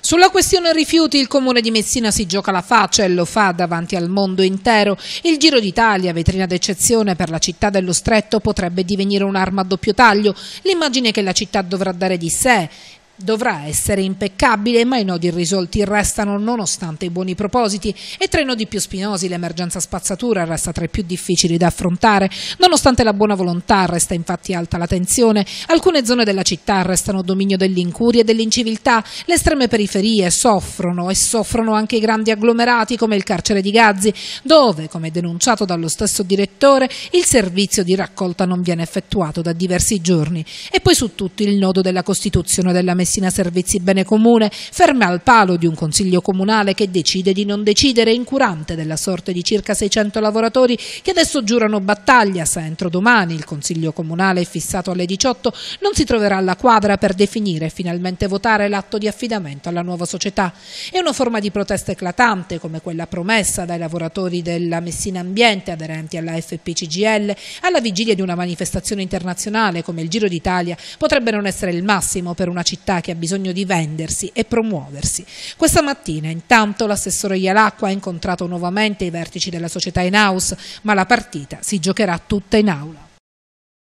Sulla questione rifiuti il Comune di Messina si gioca la faccia e lo fa davanti al mondo intero. Il Giro d'Italia, vetrina d'eccezione per la città dello Stretto, potrebbe divenire un'arma a doppio taglio, l'immagine che la città dovrà dare di sé dovrà essere impeccabile, ma i nodi irrisolti restano nonostante i buoni propositi e tra i nodi più spinosi l'emergenza spazzatura resta tra i più difficili da affrontare. Nonostante la buona volontà resta infatti alta la tensione, alcune zone della città restano dominio dell'incuria e dell'inciviltà, le estreme periferie soffrono e soffrono anche i grandi agglomerati come il carcere di Gazzi, dove, come denunciato dallo stesso direttore, il servizio di raccolta non viene effettuato da diversi giorni. E poi su tutto il nodo della Costituzione della Messina Messina Servizi Bene Comune, ferme al palo di un consiglio comunale che decide di non decidere incurante della sorte di circa 600 lavoratori che adesso giurano battaglia se entro domani il consiglio comunale fissato alle 18 non si troverà alla quadra per definire e finalmente votare l'atto di affidamento alla nuova società. È una forma di protesta eclatante come quella promessa dai lavoratori della Messina Ambiente aderenti alla FPCGL alla vigilia di una manifestazione internazionale come il Giro d'Italia potrebbe non essere il massimo per una città che ha bisogno di vendersi e promuoversi. Questa mattina intanto l'assessore Ialacqua ha incontrato nuovamente i vertici della società in house, ma la partita si giocherà tutta in aula.